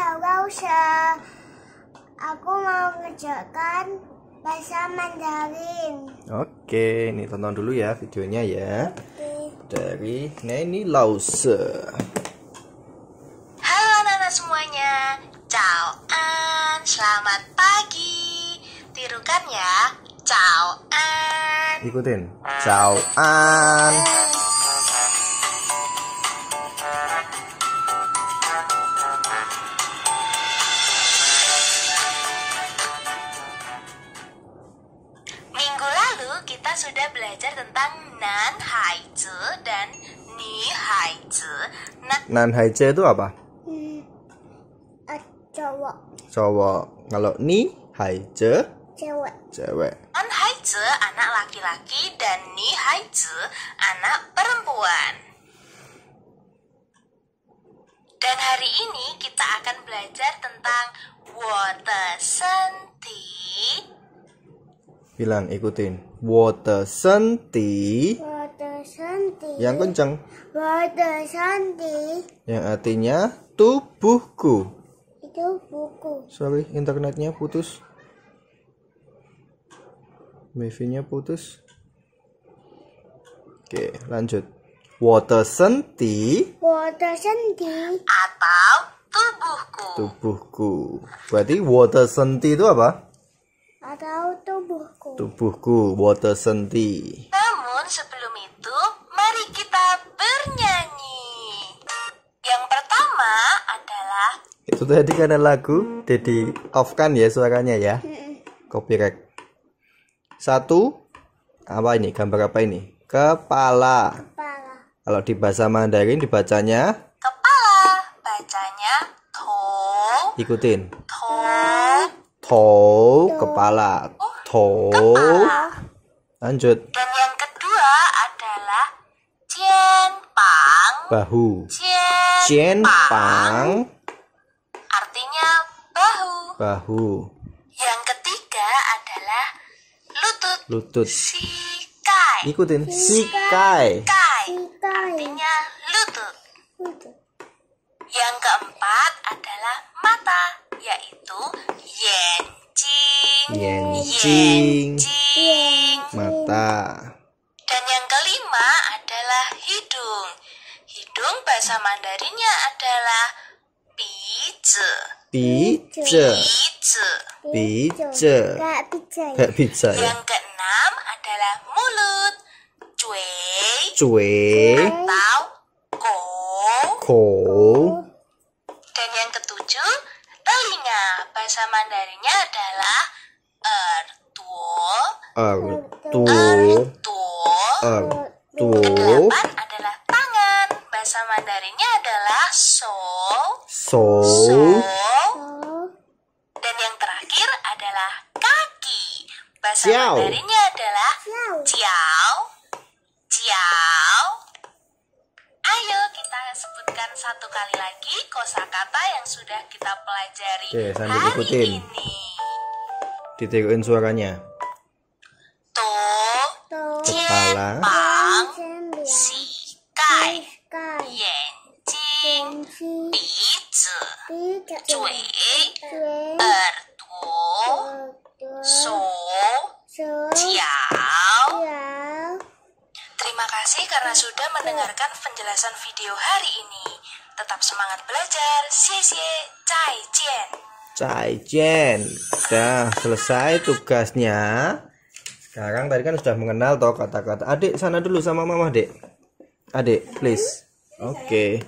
Hello, Aku mau ngerjakan bahasa Mandarin. Oke, ini tonton dulu ya videonya ya. Dari, Neni Lause. Halo Nana semuanya. Ciao an, selamat pagi. Tirukan ya. Ciao an. Ikutin. Ciao an. kita sudah belajar tentang nan hai zi dan ni hai haizi. Nah, nan, nan zi itu apa? Hmm, uh, cowok. Cowok. Kalau ni hai zi? cewek. Cewek. Nan hai zi anak laki-laki dan ni hai zi anak perempuan. Dan hari ini kita akan belajar tentang water senti. Bilang ikutin water senti water senti yang kencang water senti yang artinya tubuhku itu buku sorry internetnya putus wifi putus oke lanjut water senti water senti atau tubuhku tubuhku berarti water senti itu apa atau tubuhku. Tubuhku water senti. Namun sebelum itu, mari kita bernyanyi. Yang pertama adalah Itu tadi karena lagu jadi off kan ya suaranya ya. Copyright. Satu apa ini? Gambar apa ini? Kepala. Kepala. Kalau di bahasa Mandarin dibacanya kepala, bacanya to. Ikutin. Tou kepala. Oh, Tou. Lanjut. Dan yang kedua adalah Cienpang. Bahu. Cienpang. Artinya bahu. Bahu. Yang ketiga adalah lutut. Lutut. Sikai. Ikutin. Sikai. Sikai. cing, mata. Dan yang kelima adalah hidung. Hidung bahasa Mandarinnya adalah pizza ya? pizza pizza ya. pizza Gak pizza Yang keenam adalah mulut. Cue. Cue. Atau ko. Ko. Dan yang ketujuh telinga. Bahasa Mandarinnya adalah Ertul. Ertul. adalah tangan. Bahasa Mandarinnya adalah sol. Sol. Dan yang terakhir adalah kaki. Bahasa Ciao. Mandarinnya adalah ciao. Ciao. Ayo kita sebutkan satu kali lagi kosakata yang sudah kita pelajari Oke, hari ikutin. ini ditiruin suaranya to kepala cui su jiao Terima kasih karena sudah mendengarkan penjelasan video hari ini. Tetap semangat belajar. Xie xie, cai jian. Caijen. Sudah selesai tugasnya. Sekarang tadi kan sudah mengenal toh kata-kata. Adik sana dulu sama mama, Dek. Adik, please. Oke.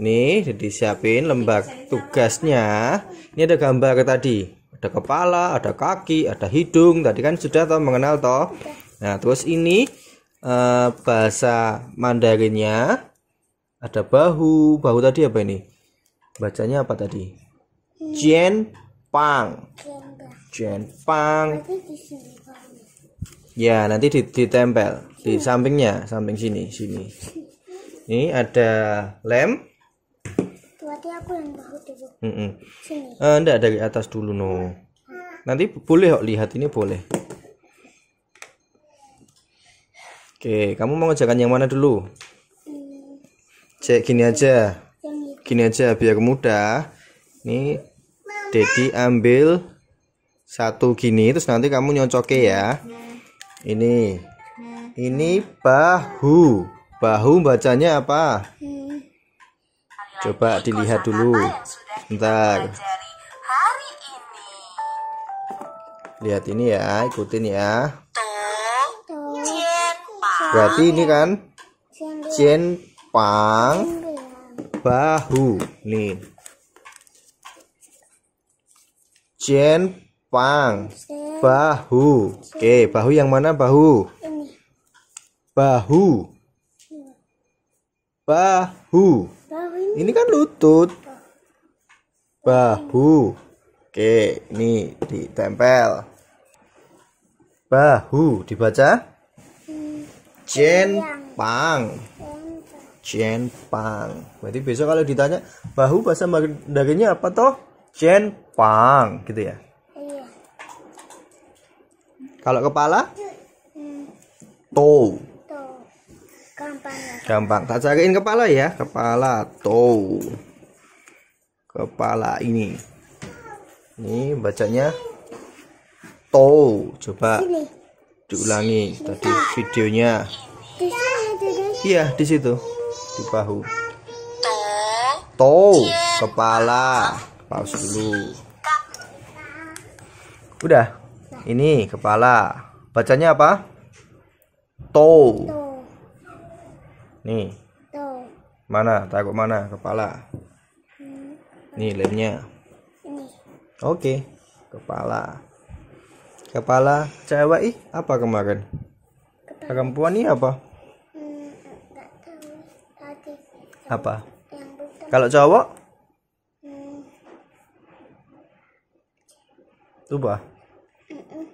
Okay. jadi siapin lembar tugasnya. Ini ada gambar tadi. Ada kepala, ada kaki, ada hidung. Tadi kan sudah toh mengenal toh. Nah, terus ini eh, bahasa Mandarinnya ada bahu. Bahu tadi apa ini? Bacanya apa tadi? Jen Pang. Jen Pang. Ya, nanti ditempel di sampingnya, samping sini, sini. Ini ada lem. aku yang dulu. Mm -mm. Eh, enggak dari atas dulu no. Nanti boleh kok lihat ini boleh. Oke, kamu mau ngejakan yang mana dulu? Hmm. Cek gini aja. Gini aja biar mudah. Ini Dedi ambil satu gini terus nanti kamu nyocoke ya ini ini bahu bahu bacanya apa coba dilihat dulu bentar lihat ini ya ikutin ya berarti ini kan Pang bahu nih Jen Pang bahu. Oke, bahu yang mana bahu? Bahu. Bahu. Ini kan lutut. Bahu. Oke, ini ditempel. Bahu dibaca Jen Pang. Jen Pang. Berarti besok kalau ditanya bahu bahasa Mandarinnya apa toh? jenpang gitu ya iya. kalau kepala to gampang, gampang tak cariin kepala ya kepala to kepala ini ini bacanya to coba diulangi tadi videonya iya di situ di bahu to kepala pause dulu udah ini kepala bacanya apa to nih mana takut mana kepala hmm. nih lemnya oke kepala kepala cewek ih apa kemarin perempuan ini apa hmm, apa kalau cowok Ubah. Mm-mm.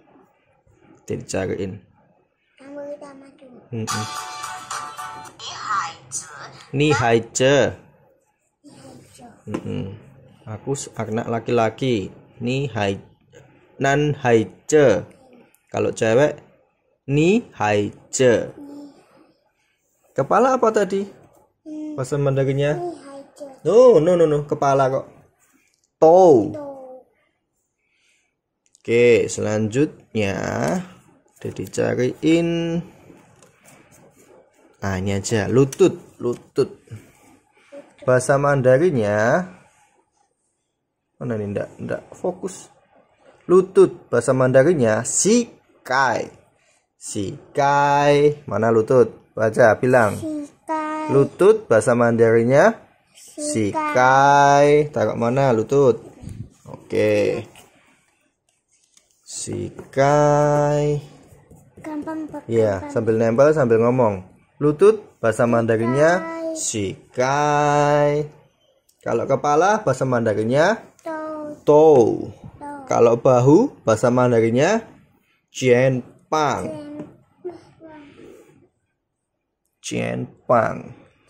Dicariin. Mm -mm. Ni haice. Mm -mm. Aku anak laki-laki. Ni hai nan haice. Kalau cewek ni haice. Kepala apa tadi? Bahasa Mandarinnya? No, no, no, no. Kepala kok. Tou. Oke, selanjutnya udah dicariin Nah, ini aja lutut lutut bahasa Mandarinnya mana nih ndak ndak fokus lutut bahasa Mandarinnya sikai sikai mana lutut baca bilang lutut bahasa Mandarinnya sikai taruh mana lutut oke okay sikai gampang ya sambil nempel sambil ngomong lutut bahasa Mandarinnya sikai kalau kepala bahasa Mandarinnya tou kalau bahu bahasa Mandarinnya Jian Pang.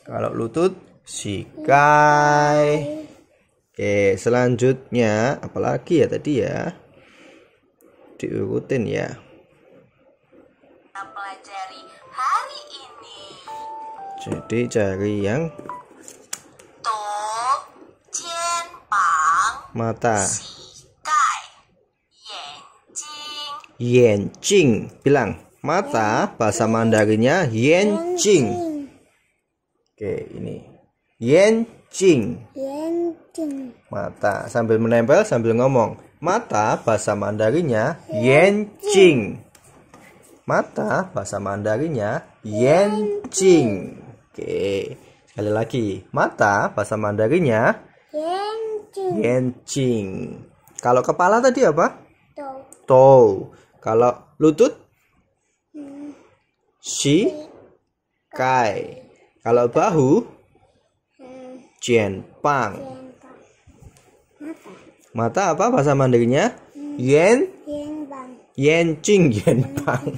kalau lutut sikai Oke, selanjutnya apalagi ya tadi ya? diurutin ya jadi cari yang mata bilang mata bahasa Mandarinnya yenjing oke ini yenjing mata sambil menempel sambil ngomong Mata bahasa Mandarinnya Yenqing. Mata bahasa Mandarinnya Yenqing. Oke. Sekali lagi. Mata bahasa Mandarinnya Yenqing. Yenqing. Kalau kepala tadi apa? Tou. Kalau lutut? Hmm. Si. Kai. Kalau bahu? Hmm. Jian Pang. Mata apa bahasa Mandirinya? Yen Yen Ching Yen Pang.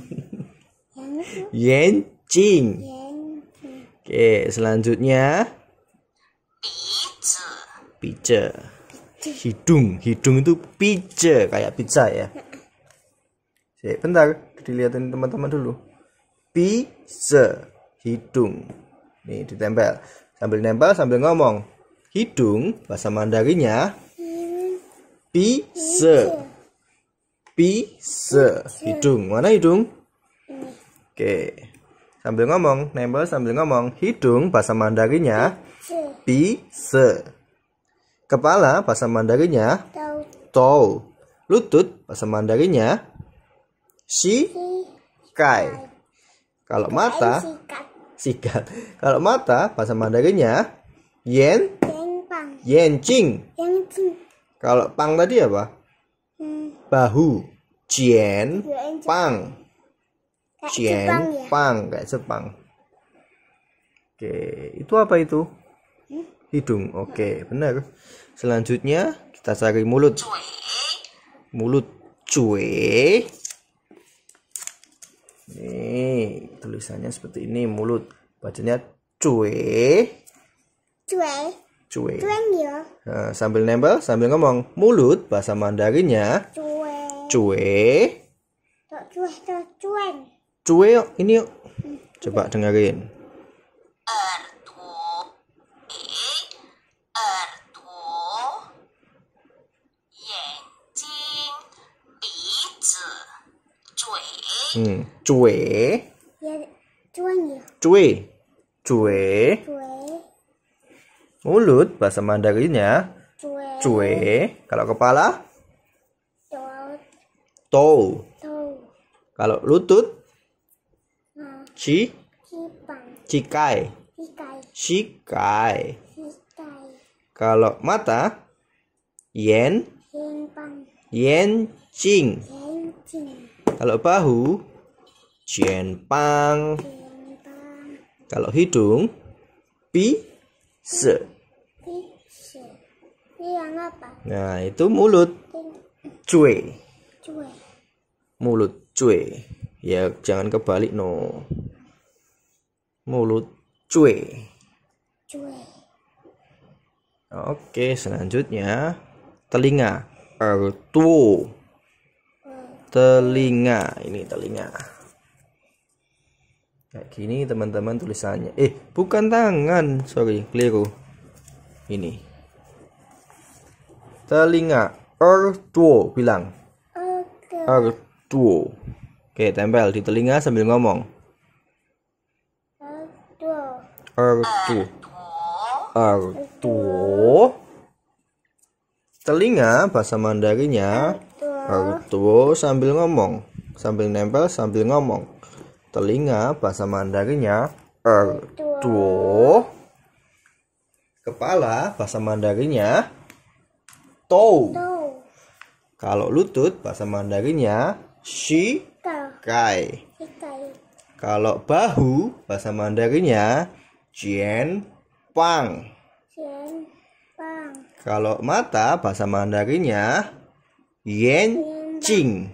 Yen Ching. Oke, selanjutnya pizza Hidung, hidung itu pizza kayak pizza ya. Oke, bentar, dilihatin teman-teman dulu. pizza hidung. Nih ditempel. Sambil nempel sambil ngomong. Hidung bahasa Mandarinnya pisa pisa Hidung. Mana hidung? Oke. Sambil ngomong, nembel sambil ngomong. Hidung bahasa mandarinya pisa Kepala bahasa mandarinya, tau Lutut bahasa mandarinya, shi kai. Kalau mata sikat. Kalau mata bahasa mandarinya, yen yen cing. Kalau pang tadi apa? Hmm. Bahu, jian, iya, pang. Jian, ya? pang, kayak Jepang. Oke, itu apa itu? Hmm? Hidung. Oke, benar. Selanjutnya kita cari mulut. Mulut cuy. Nih, tulisannya seperti ini mulut. Bacanya cue. Cuy cue Nah, ya. sambil nempel, sambil ngomong mulut bahasa Mandarinnya. cue cue cue cue cue yuk, ini yuk. Hmm. Coba dengerin. Hmm, cue. Ya, cue. Ya. Cue. Mulut bahasa Mandarinnya cue. Kalau kepala tou. Kalau lutut nah. ci cikai. Cikai. Kalau mata yen yen cing. Kalau bahu pang Kalau hidung pi se. Yang apa? Nah, itu mulut. cue Cue. Mulut cue Ya, jangan kebalik no. Mulut cue Cue. Oke, selanjutnya telinga. Ertu. Telinga, ini telinga. Kayak gini teman-teman tulisannya. Eh, bukan tangan, sorry, keliru. Ini telinga er tuo bilang er tuo oke tempel di telinga sambil ngomong er tuo er tuo er telinga bahasa mandarinya er tuo sambil ngomong sambil nempel sambil ngomong telinga bahasa mandarinya er tuo kepala bahasa mandarinya Tou. Kalau lutut bahasa Mandarinnya shi kai. Kalau bahu bahasa Mandarinnya jian pang. Kalau mata bahasa Mandarinnya yen cing.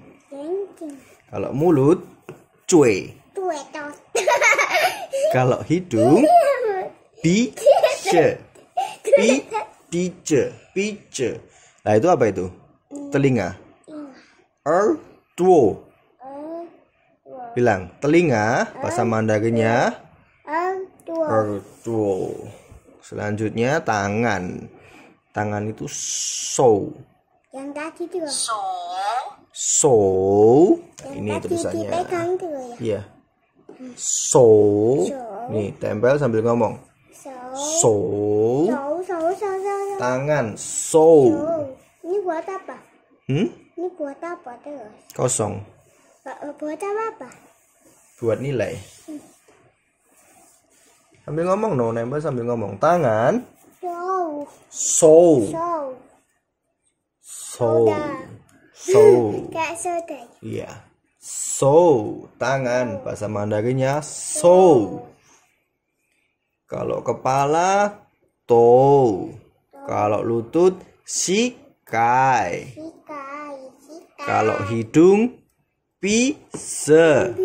Kalau mulut cuy. Kalau hidung Pi she. Pi di je, bi je. Nah itu apa itu? Telinga. Er, er tuo. Bilang telinga bahasa er, Mandarinnya. Er, er tuo. Selanjutnya tangan. Tangan itu so. Yang tadi itu so. So. Yang ini tulisannya. Ya? Iya. Yeah. So. so. Nih tempel sambil ngomong. So. So. so, so, so, so. Tangan so. so buat apa? Hmm? Ini buat apa terus? Kosong. Eh, buat apa? Buat nilai. Hmm. Sambil ngomong no, nembak sambil ngomong. Tangan. So. So. So. So. So. Kayak soda. Iya. So, tangan bahasa Mandarinnya so. Kalau kepala to. Kalau lutut sik kai. Kalau hidung pise.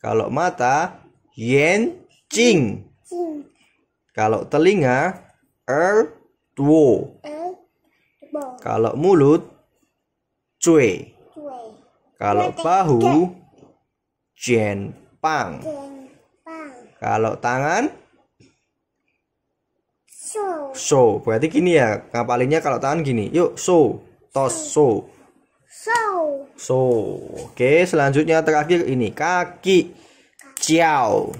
Kalau mata yen cing. Kalau telinga er Duo. Er, Kalau mulut cue. Kalau bahu jen pang. Kalau tangan So. Berarti gini ya, ngapalinnya kalau tangan gini. Yuk, so. Tos, so. So. So. Oke, selanjutnya terakhir ini kaki. Ciao.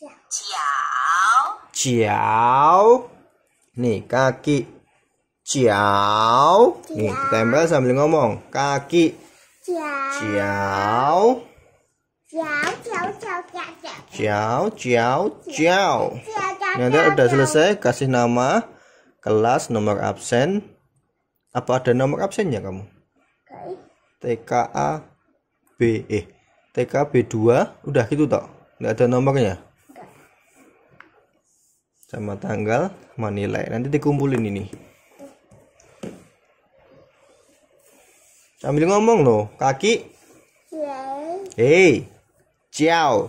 Ciao. Ciao. Nih, kaki. Ciao. Nih, tempel sambil ngomong. Kaki. Ciao. Ciao. Ciao, ciao, ciao. Nanti udah selesai kasih nama, kelas, nomor absen. Apa ada nomor absennya kamu? TKA B eh TKB 2 udah gitu toh. Enggak ada nomornya. Sama tanggal, sama nilai. Nanti dikumpulin ini. Sambil ngomong loh, kaki. Hey jiao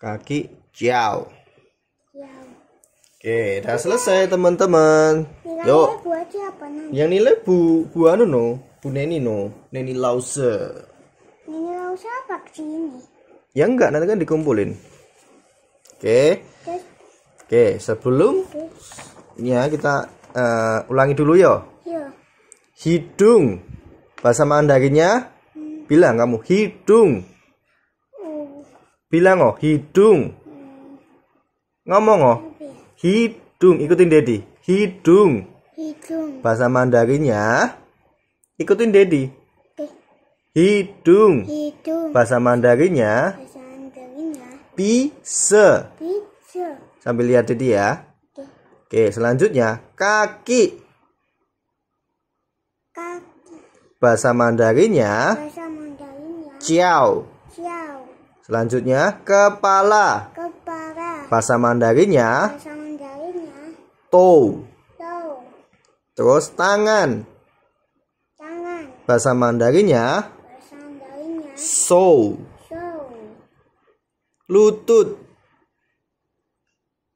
kaki jiao oke udah selesai teman-teman yuk yang nilai bu bu anu no bu neni no neni lause neni lause apa kesini ya enggak nanti kan dikumpulin oke oke sebelum ya kita eh, ulangi dulu yo. hidung bahasa Mandarinya Bilang kamu hidung. Bilang oh hidung. Ngomong oh hidung. Ikutin Dedi. Hidung. Hidung. Bahasa Mandarinnya ikutin Dedi. Hidung. Hidung. Bahasa Mandarinnya. Bahasa Sambil lihat Dedi ya. Oke, selanjutnya kaki. Kaki. Bahasa Mandarinnya. Bahasa Ciao. Ciao. Selanjutnya kepala. Kepala. Bahasa Mandarinnya. Bahasa Mandarinnya. Tou. Tou. Terus tangan. Tangan. Bahasa Mandarinnya. Bahasa Mandarinnya. Sou. Sou. Lutut.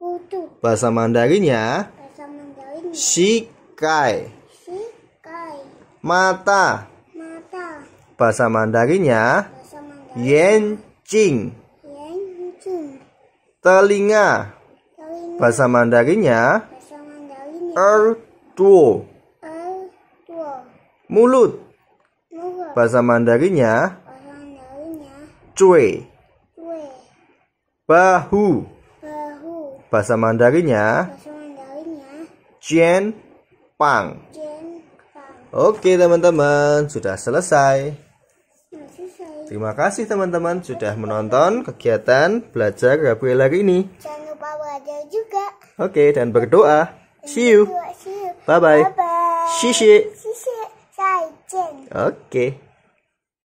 Lutut. Bahasa Mandarinnya. Bahasa Mandarinnya. Shikai. Shikai. Mata. Bahasa Mandarinnya Yen Ching. Telinga. Bahasa Mandarinnya Er tuo, er Mulut. Bahasa Mandarinnya Cui. Bahu. Bahasa Mandarinnya Jian Pang. Oke teman-teman, sudah selesai. Terima kasih teman-teman sudah menonton kegiatan belajar Gabriel hari ini. Jangan lupa belajar juga. Oke, dan berdoa. Iya, see you. Bye-bye. Bye-bye. Oke.